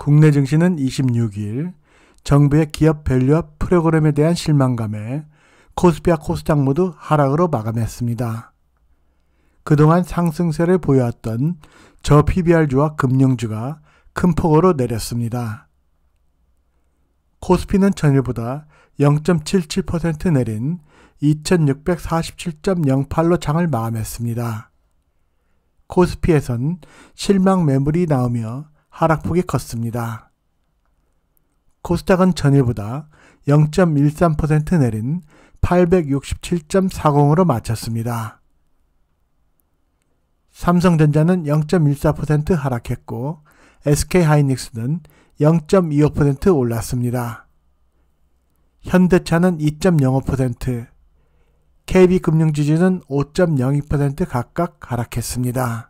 국내 증시는 26일 정부의 기업 밸류업 프로그램에 대한 실망감에 코스피와 코스닥 모두 하락으로 마감했습니다. 그동안 상승세를 보여왔던 저 PBR주와 금융주가 큰 폭으로 내렸습니다. 코스피는 전일보다 0.77% 내린 2647.08로 장을 마감했습니다. 코스피에선 실망 매물이 나오며 하락폭이 컸습니다. 코스닥은 전일보다 0.13% 내린 867.40으로 마쳤습니다. 삼성전자는 0.14% 하락했고 SK하이닉스는 0.25% 올랐습니다. 현대차는 2.05%, KB금융지주는 5.02% 각각 하락했습니다.